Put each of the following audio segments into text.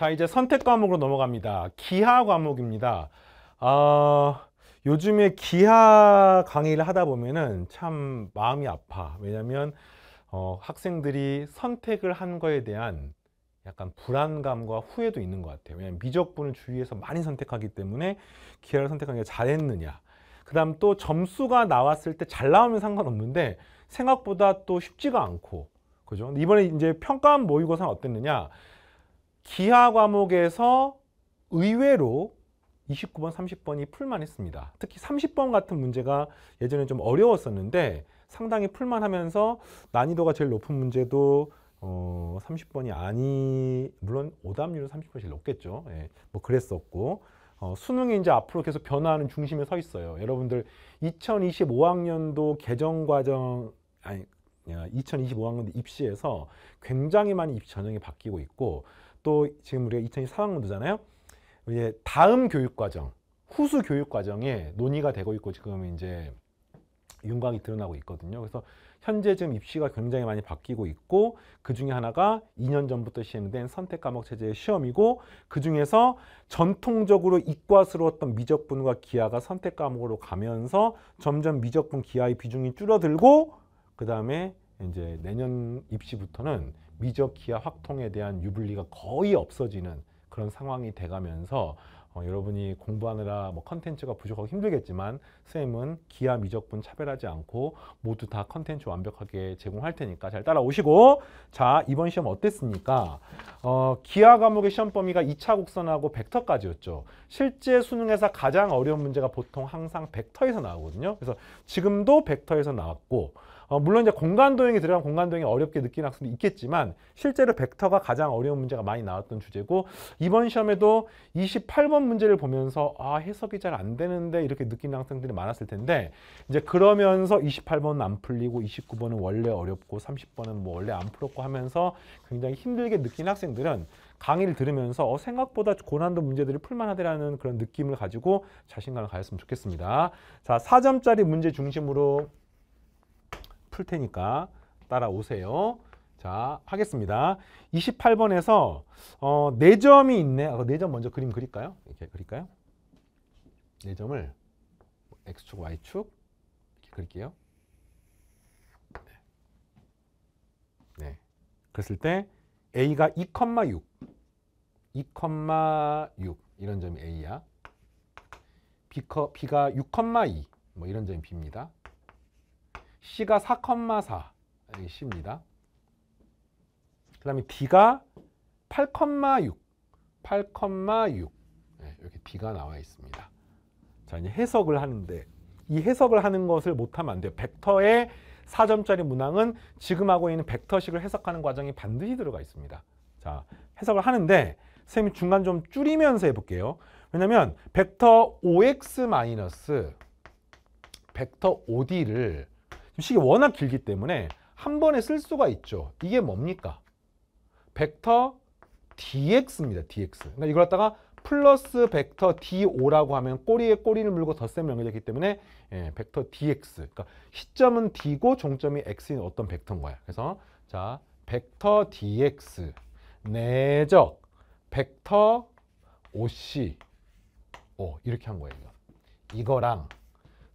자 이제 선택 과목으로 넘어갑니다. 기하 과목입니다. 어, 요즘에 기하 강의를 하다 보면은 참 마음이 아파. 왜냐면 어, 학생들이 선택을 한 거에 대한 약간 불안감과 후회도 있는 것 같아요. 왜냐면 미적분을 주위에서 많이 선택하기 때문에 기하를 선택하기가 잘했느냐. 그 다음 또 점수가 나왔을 때 잘 나오면 상관없는데 생각보다 또 쉽지가 않고 그죠? 이번에 이제 평가원 모의고사는 어땠느냐? 기하 과목에서 의외로 29번, 30번이 풀만 했습니다. 특히 30번 같은 문제가 예전에 좀 어려웠었는데 상당히 풀만 하면서 난이도가 제일 높은 문제도 어, 30번이 아니, 물론 오답률은 30번이 제일 높겠죠. 예, 뭐 그랬었고. 어, 수능이 이제 앞으로 계속 변화하는 중심에 서 있어요. 여러분들 2025학년도 개정 과정, 아니, 2025학년도 입시에서 굉장히 많이 입시 전형이 바뀌고 있고 또 지금 우리가 2024학년도잖아요. 이제 다음 교육과정, 후수 교육과정에 논의가 되고 있고 지금 이제 윤곽이 드러나고 있거든요. 그래서 현재 지금 입시가 굉장히 많이 바뀌고 있고 그 중에 하나가 2년 전부터 시행된 선택 과목 체제의 시험이고 그 중에서 전통적으로 이과스러웠던 미적분과 기하가 선택 과목으로 가면서 점점 미적분 기하의 비중이 줄어들고 그 다음에 이제 내년 입시부터는 미적 기아 확통에 대한 유불리가 거의 없어지는 그런 상황이 돼가면서 어, 여러분이 공부하느라 뭐 컨텐츠가 부족하고 힘들겠지만 쌤은 기하 미적분 차별하지 않고 모두 다 컨텐츠 완벽하게 제공할 테니까 잘 따라오시고 자 이번 시험 어땠습니까? 어, 기하 과목의 시험 범위가 2차 곡선하고 벡터까지였죠. 실제 수능에서 가장 어려운 문제가 보통 항상 벡터에서 나오거든요. 그래서 지금도 벡터에서 나왔고 어, 물론 이제 공간 도형이 들어간 공간 도형이 어렵게 느끼는 학생도 있겠지만 실제로 벡터가 가장 어려운 문제가 많이 나왔던 주제고 이번 시험에도 28번 문제를 보면서 아 해석이 잘 안 되는데 이렇게 느끼는 학생들이 많았을 텐데 이제 그러면서 28번은 안 풀리고 29번은 원래 어렵고 30번은 뭐 원래 안 풀었고 하면서 굉장히 힘들게 느낀 학생들은 강의를 들으면서 어, 생각보다 고난도 문제들이 풀만하더라는 그런 느낌을 가지고 자신감을 가졌으면 좋겠습니다. 자, 4점짜리 문제 중심으로 풀 테니까 따라오세요. 자, 하겠습니다. 28번에서 어, 4점이 있네. 아, 4점 먼저 그림 그릴까요? 이렇게 그릴까요? 4점을 X축, Y축 이렇게 그릴게요. 네. 그랬을 때 A가 2,6 2,6 이런 점이 A야. B, B가 6,2 뭐 이런 점이 B입니다. C가 4,4 C입니다. 그 다음에 D가 8,6 8,6 이렇게 D가 나와 있습니다. 자 이제 해석을 하는데 이 해석을 하는 것을 못하면 안 돼요. 벡터의 4점짜리 문항은 지금 하고 있는 벡터식을 해석하는 과정이 반드시 들어가 있습니다. 자 해석을 하는데 선생님이 중간 좀 줄이면서 해볼게요. 왜냐면 벡터 OX 마이 벡터 OD를 식이 워낙 길기 때문에 한 번에 쓸 수가 있죠. 이게 뭡니까? 벡터 dx입니다. dx. 그러니까 이걸 갖다가 플러스 벡터 d5라고 하면 꼬리에 꼬리를 물고 덧셈 연결되기 때문에 예, 벡터 dx. 그러니까 시점은 d고 종점이 x인 어떤 벡터인 거야. 그래서 자, 벡터 dx 내적 벡터 oc 오, 이렇게 한 거예요. 이거랑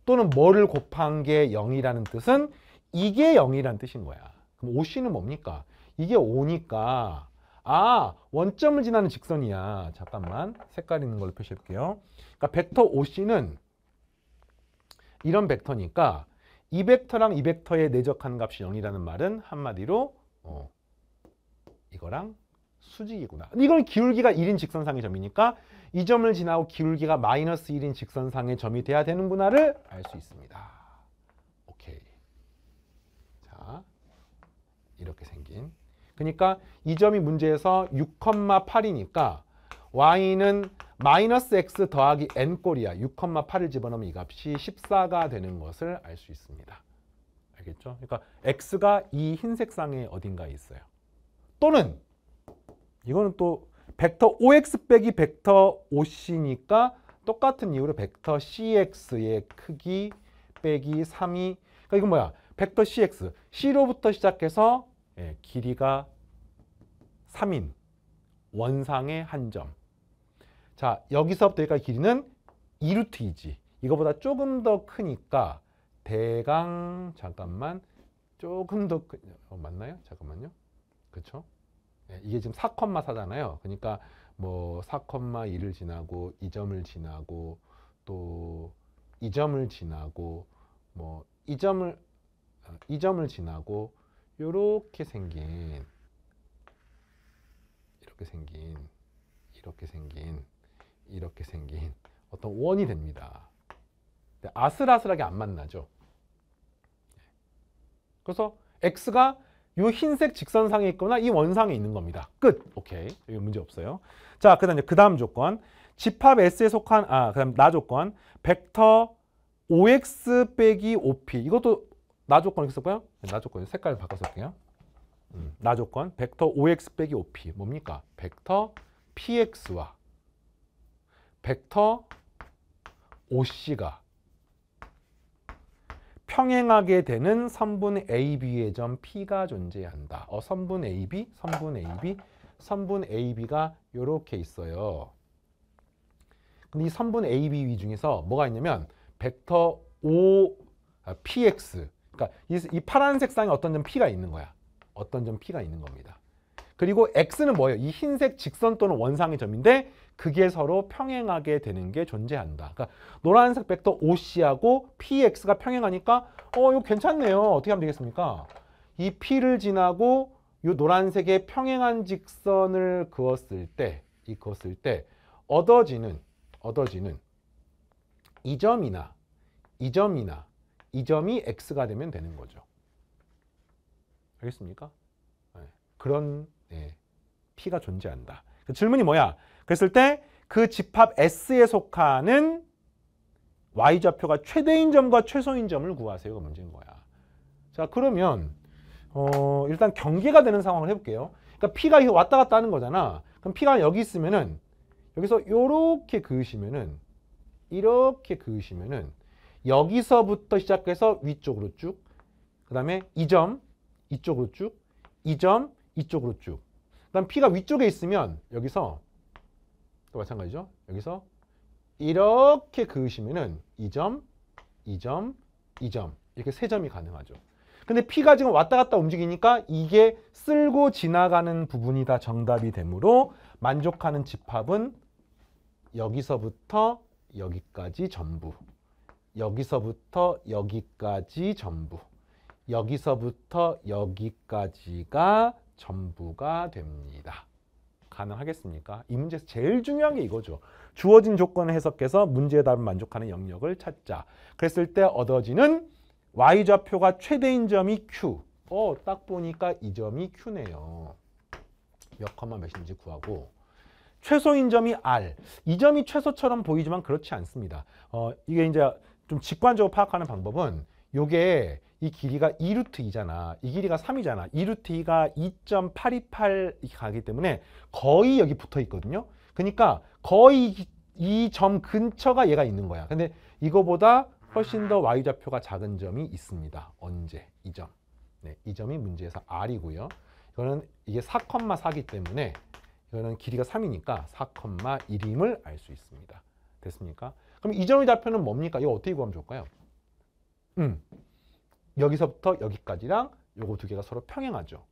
또는 뭐를 곱한 게 0이라는 뜻은 이게 0이라는 뜻인 거야. 그럼 OC는 뭡니까? 이게 5니까 아 원점을 지나는 직선이야. 잠깐만 색깔 있는 걸로 표시할게요. 그러니까 벡터 OC는 이런 벡터니까 이 벡터랑 이 벡터의 내적한 값이 0이라는 말은 한마디로 어, 이거랑 수직이구나. 이건 기울기가 1인 직선상의 점이니까 이 점을 지나고 기울기가 마이너스 1인 직선상의 점이 돼야 되는구나를 알 수 있습니다. 오케이. 자, 이렇게 생긴. 그러니까 이 점이 문제에서 6,8이니까 y는 마이너스 x 더하기 n 꼴이야. 6,8을 집어넣으면 이 값이 14가 되는 것을 알 수 있습니다. 알겠죠? 그러니까 x가 이 흰색 상에 어딘가에 있어요. 또는 이거는 또 벡터 OX 빼기 벡터 OC니까 똑같은 이유로 벡터 CX의 크기 빼기 3이 그러니까 이건 뭐야? 벡터 CX. C로부터 시작해서 예, 길이가 3인 원상의 한 점. 자, 여기서부터 여기까지 길이는 2루트이지. 이거보다 조금 더 크니까 대강 잠깐만 조금 더 크... 어, 맞나요? 잠깐만요. 그렇죠? 예, 이게 지금 4,4잖아요. 그러니까 뭐 4,1을 지나고 2점을 지나고 또 2점을 지나고 뭐 2점을 2점을 아, 지나고 요렇게 생긴 이렇게 생긴 이렇게 생긴 이렇게 생긴 어떤 원이 됩니다. 아슬아슬하게 안 만나죠. 예. 그래서 x가 이 흰색 직선상에 있거나 이 원상에 있는 겁니다. 끝. 오케이. 여기 문제 없어요. 자, 그다음 에그 다음 조건. 집합 S에 속한 아, 그다음 나 조건. 벡터 OX 빼기 OP. 이것도 나 조건 이 있었고요. 네, 나 조건 색깔 바꿔서 할게요. 음, 나 조건 벡터 OX 빼기 OP. 뭡니까? 벡터 PX와 벡터 OC가 평행하게 되는 선분 AB의 점 P가 존재한다. 어, 선분 AB, 선분 AB, 선분 AB가 이렇게 있어요. 근데 이 선분 AB 위 중에서 뭐가 있냐면 벡터 O 아, PX. 그러니까 이, 이 파란 색상에 어떤 점 P가 있는 거야. 어떤 점 P가 있는 겁니다. 그리고 x는 뭐예요? 이 흰색 직선 또는 원상의 점인데 그게 서로 평행하게 되는 게 존재한다. 그러니까 노란색 벡터 OC하고 PX가 평행하니까 어 이거 괜찮네요. 어떻게 하면 되겠습니까? 이 P를 지나고 이 노란색의 평행한 직선을 그었을 때, 이 그었을 때 얻어지는 얻어지는 이 점이나 이 점이나 이 점이 x가 되면 되는 거죠. 알겠습니까? 네. 그런 예, P가 존재한다. 그 질문이 뭐야? 그랬을 때 그 집합 S에 속하는 Y좌표가 최대인 점과 최소인 점을 구하세요가 문제인 거야. 자 그러면 어, 일단 경계가 되는 상황을 해볼게요. 그러니까 P가 왔다 갔다 하는 거잖아. 그럼 P가 여기 있으면은 여기서 이렇게 그으시면은 이렇게 그으시면은 여기서부터 시작해서 위쪽으로 쭉, 그 다음에 이 점 이쪽으로 쭉, 이 점 이쪽으로 쭉. 그다음 P가 위쪽에 있으면 여기서 또 마찬가지죠. 여기서 이렇게 그으시면은 2점, 2점, 2점 이렇게 세 점이 가능하죠. 근데 P가 지금 왔다 갔다 움직이니까 이게 쓸고 지나가는 부분이 다 정답이 되므로 만족하는 집합은 여기서부터 여기까지 전부 여기서부터 여기까지 전부 여기서부터 여기까지가 전부가 됩니다. 가능하겠습니까? 이 문제에서 제일 중요한 게 이거죠. 주어진 조건을 해석해서 문제에 답을 만족하는 영역을 찾자. 그랬을 때 얻어지는 y좌표가 최대인 점이 q. 어, 딱 보니까 이 점이 q네요. 몇 컴마 몇인지 구하고 최소인 점이 r. 이 점이 최소처럼 보이지만 그렇지 않습니다. 어, 이게 이제 좀 직관적으로 파악하는 방법은 요게 이 길이가 2루트 이잖아이 길이가 3이잖아. 2루트 2가 2.828이 가기 때문에 거의 여기 붙어 있거든요. 그러니까 거의 이 점 근처가 얘가 있는 거야. 근데 이거보다 훨씬 더 y좌표가 작은 점이 있습니다. 언제? 이 점. 네, 이 점이 문제에서 r이고요. 이거는 이게 4,4기 때문에 이거는 길이가 3이니까 4,1임을 알 수 있습니다. 됐습니까? 그럼 이 점의 좌표는 뭡니까? 이거 어떻게 구하면 좋을까요? 음. 여기서부터 여기까지랑 요거 두 개가 서로 평행하죠.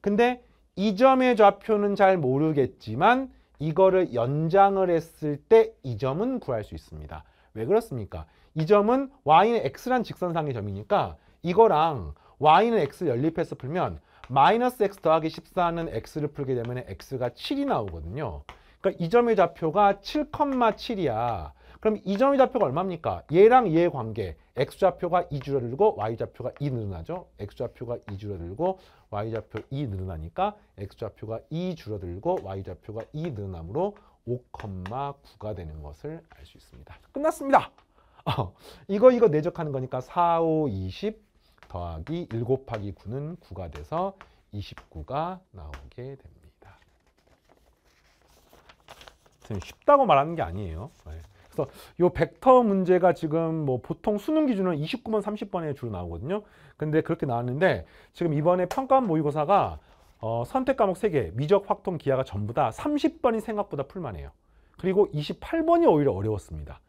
근데 이 점의 좌표는 잘 모르겠지만 이거를 연장을 했을 때 이 점은 구할 수 있습니다. 왜 그렇습니까? 이 점은 y는 x란 직선상의 점이니까 이거랑 y는 x 를 연립해서 풀면 마이너스 x 더하기 14는 x를 풀게 되면 x가 7이 나오거든요. 그러니까 이 점의 좌표가 7,7이야. 그럼 이점이 좌표가 얼마입니까? 얘랑 얘의 관계. x좌표가 2 줄어들고 y좌표가 2 늘어나죠. x좌표가 2 줄어들고 y좌표 2 늘어나니까 x좌표가 2 줄어들고 y좌표가 2 늘어남으로 5,9가 되는 것을 알 수 있습니다. 끝났습니다. 어, 이거 이거 내적하는 거니까 4, 5, 20 더하기 1 곱하기 9는 9가 돼서 29가 나오게 됩니다. 쉽다고 말하는 게 아니에요. 네. 그래서 요 벡터 문제가 지금 뭐 보통 수능 기준은 29번, 30번에 주로 나오거든요. 근데 그렇게 나왔는데 지금 이번에 평가 모의고사가 어, 선택 과목 3개, 미적, 확통, 기하가 전부 다 30번이 생각보다 풀만해요. 그리고 28번이 오히려 어려웠습니다.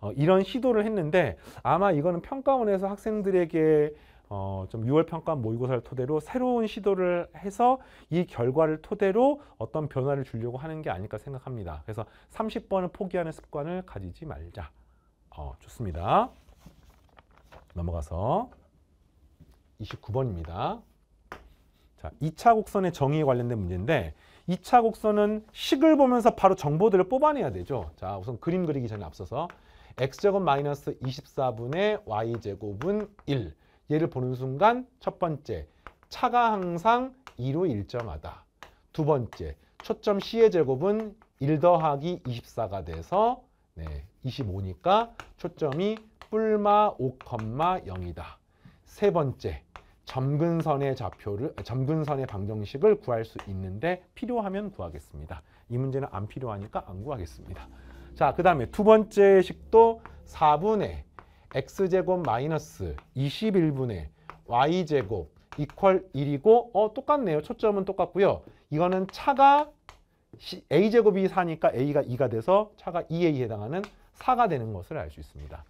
어, 이런 시도를 했는데 아마 이거는 평가원에서 학생들에게 어, 좀 6월 평가 모의고사를 토대로 새로운 시도를 해서 이 결과를 토대로 어떤 변화를 주려고 하는 게 아닐까 생각합니다. 그래서 30번은 포기하는 습관을 가지지 말자. 어, 좋습니다. 넘어가서 29번입니다. 자, 2차 곡선의 정의에 관련된 문제인데 2차 곡선은 식을 보면서 바로 정보들을 뽑아내야 되죠. 자, 우선 그림 그리기 전에 앞서서 x제곱 마이너스 24분의 y제곱은 1 얘를 보는 순간 첫 번째, 차가 항상 2로 일정하다. 두 번째, 초점 C의 제곱은 1 더하기 24가 돼서 네, 25니까 초점이 뿔마 5,0이다. 세 번째, 점근선의 좌표를 아, 점근선의 방정식을 구할 수 있는데 필요하면 구하겠습니다. 이 문제는 안 필요하니까 안 구하겠습니다. 자, 그 다음에 두 번째 식도 4분의 x제곱 마이너스 21분의 y제곱 이퀄 1이고 어 똑같네요. 초점은 똑같고요. 이거는 차가 a제곱이 4니까 a가 2가 돼서 차가 2에 해당하는 4가 되는 것을 알 수 있습니다.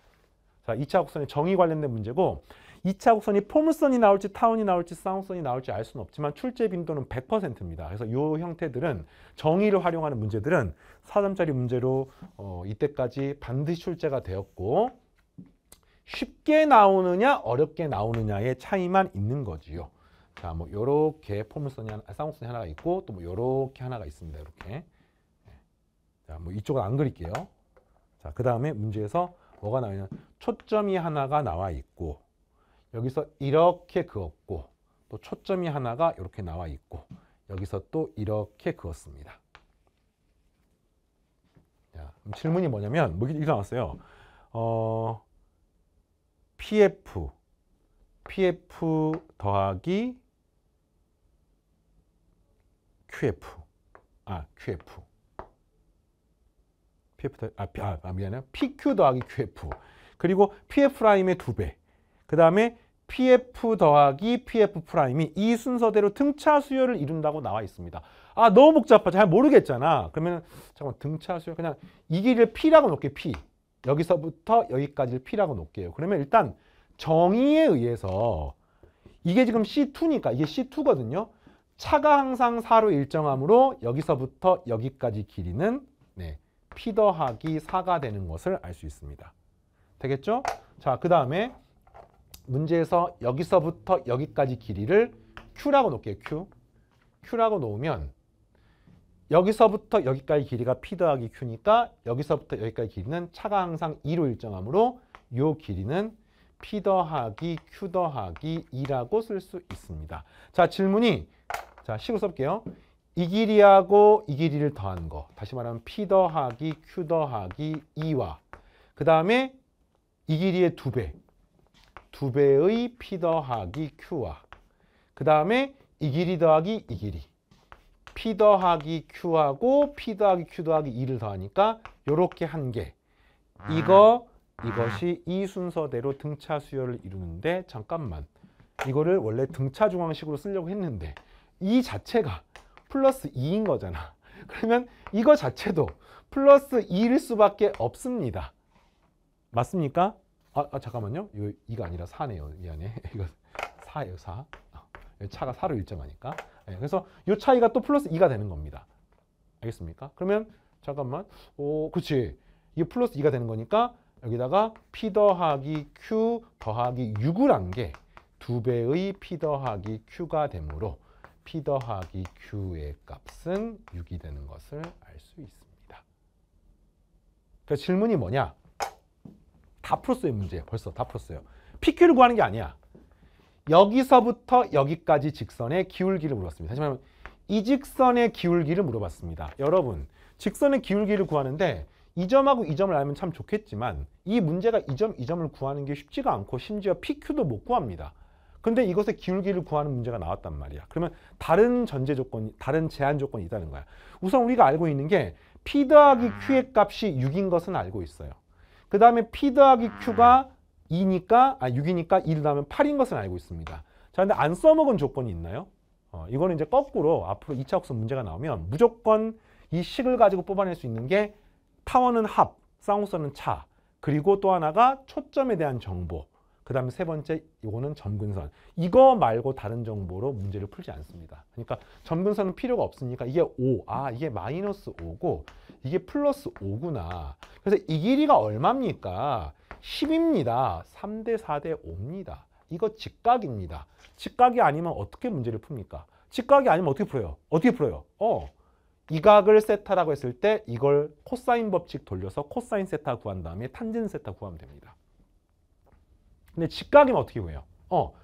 자, 2차 곡선의 정의 관련된 문제고 2차 곡선이 포물선이 나올지 타원이 나올지 쌍선이 나올지 알 수는 없지만 출제 빈도는 100%입니다. 그래서 이 형태들은 정의를 활용하는 문제들은 4점짜리 문제로 어, 이때까지 반드시 출제가 되었고 쉽게 나오느냐 어렵게 나오느냐의 차이만 있는 거지요. 자, 뭐 요렇게 포물선이 하나, 쌍곡선이 아, 하나가 있고 또뭐 요렇게 하나가 있습니다. 이렇게. 네. 자, 뭐 이쪽은 안 그릴게요. 자, 그다음에 문제에서 뭐가 나오냐 초점이 하나가 나와 있고 여기서 이렇게 그었고 또 초점이 하나가 이렇게 나와 있고 여기서 또 이렇게 그었습니다. 자, 질문이 뭐냐면 뭐 이게 렇 나왔어요. 어, PF, PF 더하기 QF, 아 QF, PF 더, 아, 아, 아미안해 PQ 더하기 QF, 그리고 PF 프라임의 두 배, 그 다음에 PF 더하기 PF 프라임이 이 순서대로 등차 수열을 이룬다고 나와 있습니다. 아 너무 복잡하지 잘 모르겠잖아. 그러면 잠깐 등차 수열 그냥 이 길을 P라고 놓게 P. 여기서부터 여기까지를 P라고 놓을게요. 그러면 일단 정의에 의해서 이게 지금 C2니까 이게 C2거든요. 차가 항상 4로 일정하므로 여기서부터 여기까지 길이는 네, P 더하기 4가 되는 것을 알 수 있습니다. 되겠죠? 자, 그 다음에 문제에서 여기서부터 여기까지 길이를 Q라고 놓을게요. Q. Q라고 놓으면 여기서부터 여기까지 길이가 P 더하기 Q니까 여기서부터 여기까지 길이는 차가 항상 2로 일정하므로 이 길이는 P 더하기 Q 더하기 2라고 쓸 수 있습니다. 자 질문이 자 식을 써볼게요. 이 길이하고 이 길이를 더한 거 다시 말하면 P 더하기 Q 더하기 2와 그 다음에 이 길이의 두 배두 2배, 배의 P 더하기 Q와 그 다음에 이 길이 더하기 이 길이 P 더하기 Q하고 P 더하기 Q 더하기 2를 더하니까 이렇게 한 개. 이거 음. 이것이 음. 이 순서대로 등차 수열을 이루는데 잠깐만. 이거를 원래 등차 중앙식으로 쓰려고 했는데 이 자체가 플러스 2인 거잖아. 그러면 이거 자체도 플러스 2일 수밖에 없습니다. 맞습니까? 아, 아 잠깐만요. 이거, 이거 아니라 4네요. 미안해. 이거 4예요, 4. 어, 차가 4로 일정하니까. 네, 그래서 이 차이가 또 플러스 2가 되는 겁니다. 알겠습니까? 그러면 잠깐만. 오, 그치 이게 플러스 2가 되는 거니까 여기다가 P 더하기 Q 더하기 6을한 게 두 배의 P 더하기 Q가 되므로 P 더하기 Q의 값은 6이 되는 것을 알 수 있습니다. 그래서 그러니까 질문이 뭐냐? 다 풀었어요, 문제. 벌써 다 풀었어요. PQ를 구하는 게 아니야. 여기서부터 여기까지 직선의 기울기를 물었습니다. 하지만 이 직선의 기울기를 물어봤습니다. 여러분, 직선의 기울기를 구하는데 이 점하고 이 점을 알면 참 좋겠지만 이 문제가 이 점, 이 점을 구하는 게 쉽지가 않고 심지어 PQ도 못 구합니다. 근데 이것의 기울기를 구하는 문제가 나왔단 말이야. 그러면 다른 전제 조건이, 다른 제한 조건이 있다는 거야. 우선 우리가 알고 있는 게 P 더하기 Q의 값이 6인 것은 알고 있어요. 그 다음에 P 더하기 Q가 2니까 아 6이니까 2를 하면 8인 것은 알고 있습니다. 자, 근데 안 써먹은 조건이 있나요? 어, 이거는 이제 거꾸로 앞으로 2차 곡선 문제가 나오면 무조건 이 식을 가지고 뽑아낼 수 있는 게 타원은 합, 쌍우선은 차, 그리고 또 하나가 초점에 대한 정보, 그 다음에 세 번째 이거는 점근선. 이거 말고 다른 정보로 문제를 풀지 않습니다. 그러니까 점근선은 필요가 없으니까 이게 5, 아 이게 마이너스 5고 이게 플러스 5구나. 그래서 이 길이가 얼마입니까? 10입니다. 3대 4대 5입니다. 이거 직각입니다. 직각이 아니면 어떻게 문제를 풉니까? 직각이 아니면 어떻게 풀어요? 어떻게 풀어요? 어. 이각을 세타라고 했을 때 이걸 코사인 법칙 돌려서 코사인 세타 구한 다음에 탄젠 세타 구하면 됩니다. 근데 직각이면 어떻게 구해요? 어.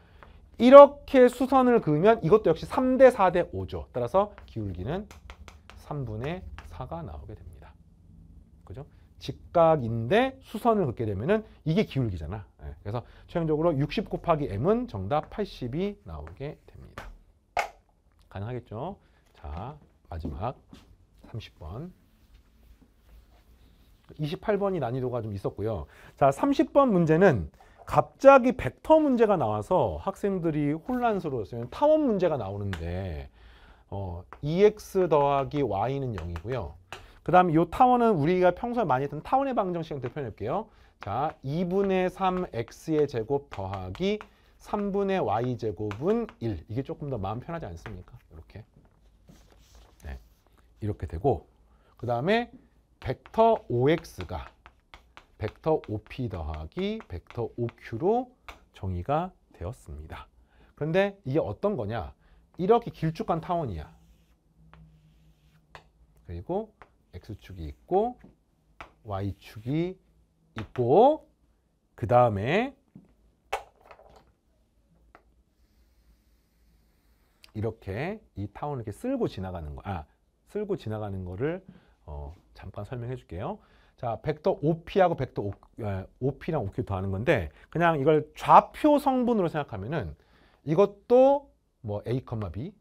이렇게 수선을 그으면 이것도 역시 3대 4대 5죠. 따라서 기울기는 3분의 4가 나오게 됩니다. 그죠? 직각인데 수선을 긋게 되면은 이게 기울기잖아. 예, 그래서 최종적으로 60 곱하기 m은 정답 80이 나오게 됩니다. 가능하겠죠? 자, 마지막 30번. 28번이 난이도가 좀 있었고요. 자, 30번 문제는 갑자기 벡터 문제가 나와서 학생들이 혼란스러웠어요. 타원 문제가 나오는데 어, EX 더하기 Y는 0이고요. 그 다음 이 타원은 우리가 평소에 많이 했던 타원의 방정식 을대 표현할게요. 자, 2분의 3x의 제곱 더하기 3분의 y제곱은 1. 이게 조금 더 마음 편하지 않습니까? 이렇게. 네, 이렇게 되고 그 다음에 벡터 5x가 벡터 5p 더하기 벡터 5q로 정의가 되었습니다. 그런데 이게 어떤 거냐? 이렇게 길쭉한 타원이야. 그리고 x축이 있고 y축이 있고 그 다음에 이렇게 이 타원을 이렇게 쓸고 지나가는 거, 아 쓸고 지나가는 거를 어, 잠깐 설명해 줄게요. 자, 벡터 OP하고 벡터 o, OP랑 OQ 더하는 건데 그냥 이걸 좌표 성분으로 생각하면은 이것도 뭐 A, B,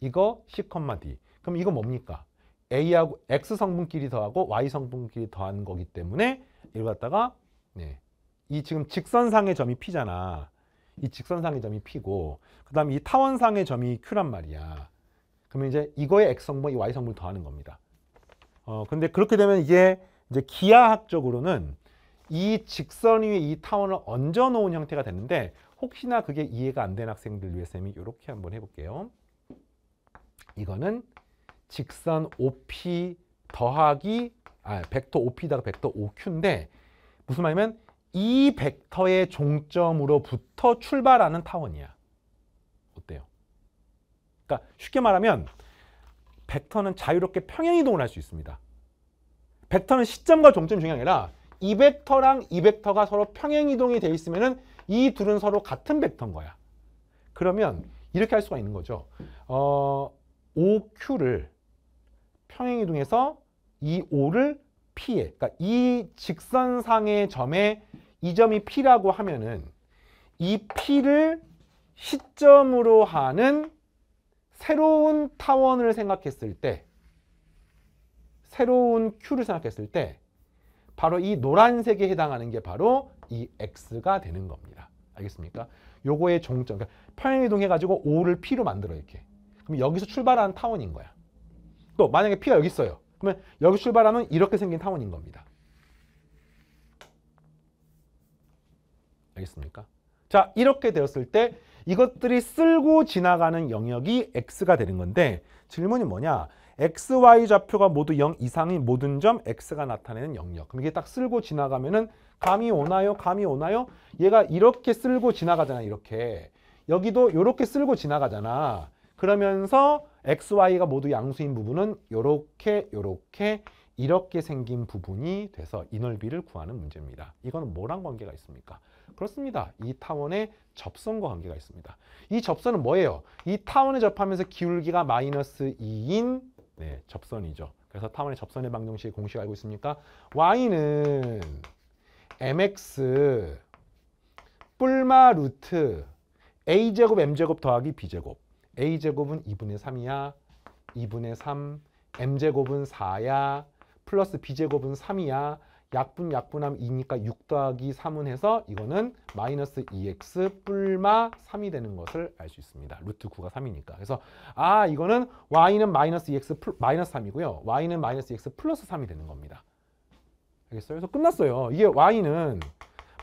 이거 C, D. 그럼 이거 뭡니까? A하고 X 성분끼리 더하고 Y 성분끼리 더한 거기 때문에 이걸 갖다가 네. 이 지금 직선상의 점이 P잖아. 이 직선상의 점이 P고 그 다음에 이 타원상의 점이 Q란 말이야. 그러면 이제 이거의 X성분, 이 Y성분을 더하는 겁니다. 어, 근데 그렇게 되면 이게 이제 기하학적으로는 이 직선 위에 이 타원을 얹어 놓은 형태가 됐는데 혹시나 그게 이해가 안 된 학생들 위해 서 이렇게 한번 해볼게요. 이거는 직선 OP 더하기 아 벡터 o p 더하기 벡터 OQ인데 무슨 말이면 이 벡터의 종점으로부터 출발하는 타원이야. 어때요? 그러니까 쉽게 말하면 벡터는 자유롭게 평행 이동을 할 수 있습니다. 벡터는 시점과 종점이 중요한 게 아니라 이 벡터랑 이 벡터가 서로 평행 이동이 돼 있으면 이 둘은 서로 같은 벡터인 거야. 그러면 이렇게 할 수가 있는 거죠. 어, OQ를 평행이동해서 이 O를 P에 그러니까 이 직선상의 점에 이 점이 P라고 하면은 이 P를 시점으로 하는 새로운 타원을 생각했을 때 새로운 Q를 생각했을 때 바로 이 노란색에 해당하는 게 바로 이 X가 되는 겁니다. 알겠습니까? 요거의 종점, 그러니까 평행이동 해가지고 O를 P로 만들어 이렇게. 그럼 여기서 출발한 타원인 거야. 또 만약에 P가 여기 있어요. 그러면 여기 출발하면 이렇게 생긴 타원인 겁니다. 알겠습니까? 자 이렇게 되었을 때 이것들이 쓸고 지나가는 영역이 x가 되는 건데 질문이 뭐냐 x, y 좌표가 모두 0 이상인 모든 점 x가 나타내는 영역 그럼 이게 딱 쓸고 지나가면 은 감이 오나요? 감이 오나요? 얘가 이렇게 쓸고 지나가잖아 이렇게 여기도 이렇게 쓸고 지나가잖아 그러면서 x, y가 모두 양수인 부분은 이렇게 이렇게 이렇게 생긴 부분이 돼서 이월비를 구하는 문제입니다. 이거는 뭐랑 관계가 있습니까? 그렇습니다. 이 타원의 접선과 관계가 있습니다. 이 접선은 뭐예요? 이 타원에 접하면서 기울기가 마이너스 2인 네, 접선이죠. 그래서 타원의 접선의 방정식 공식 알고 있습니까? y는 mx 뿔마 루트 a제곱 m제곱 더하기 b제곱 a제곱은 2분의 3이야. 2분의 3. m제곱은 4야. 플러스 b제곱은 3이야. 약분 약분함 2니까 6 더하기 3은 해서 이거는 마이너스 2x 뿔마 3이 되는 것을 알 수 있습니다. 루트 9가 3이니까. 그래서 아 이거는 y는 마이너스 2x 플, 마이너스 3이고요. y는 마이너스 2x 플러스 3이 되는 겁니다. 알겠어요? 그래서 끝났어요. 이게 y는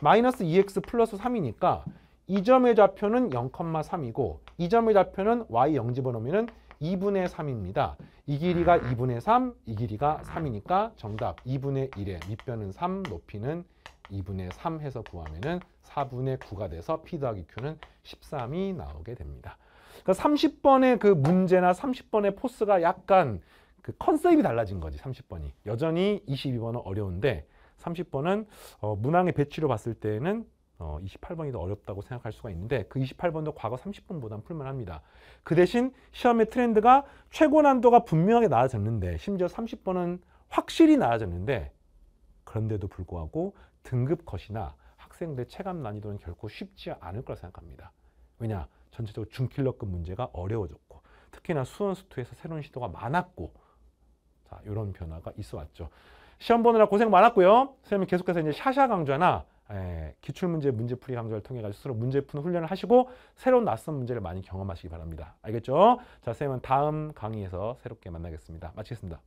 마이너스 2x 플러스 3이니까 이 점의 좌표는 0,3이고 이 점의 좌표는 y 0 집어넣으면 2분의 3입니다. 이 길이가 2분의 3, 이 길이가 3이니까 정답 2분의 1에 밑변은 3, 높이는 2분의 3 해서 구하면 4분의 9가 돼서 P 더하기 Q는 13이 나오게 됩니다. 그러니까 30번의 그 문제나 30번의 포스가 약간 그 컨셉이 달라진 거지 30번이. 여전히 22번은 어려운데 30번은 어, 문항의 배치로 봤을 때는 어, 28번이 더 어렵다고 생각할 수가 있는데 그 28번도 과거 30번보단 풀만합니다. 그 대신 시험의 트렌드가 최고 난도가 분명하게 나아졌는데 심지어 30번은 확실히 나아졌는데 그런데도 불구하고 등급 컷이나 학생들의 체감 난이도는 결코 쉽지 않을 거라 생각합니다. 왜냐? 전체적으로 중킬러급 문제가 어려워졌고 특히나 수원수투에서 새로운 시도가 많았고 자, 이런 변화가 있어 왔죠. 시험 보느라 고생 많았고요. 선생님이 계속해서 이제 샤샤 강좌나 예, 기출문제 문제풀이 강좌를 통해 가지고 스스로 문제푸는 훈련을 하시고 새로운 낯선 문제를 많이 경험하시기 바랍니다. 알겠죠? 자, 선생님은 다음 강의에서 새롭게 만나겠습니다. 마치겠습니다.